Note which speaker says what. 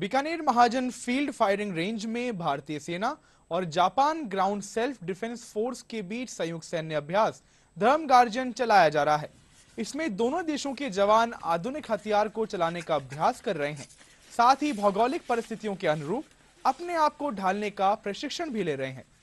Speaker 1: Bikaner Mahajan field firing range में भारतीय सेना और Japan ground self defence force के बीच संयुक्त सैन्य अभ्यास धर्म गार्जियन चलाया जा रहा है इसमें दोनों देशों के जवान आधुनिक हथियार को चलाने का अभ्यास कर रहे हैं साथ ही भौगोलिक परिस्थितियों के अनुरूप अपने आप को ढालने का प्रशिक्षण भी ले रहे हैं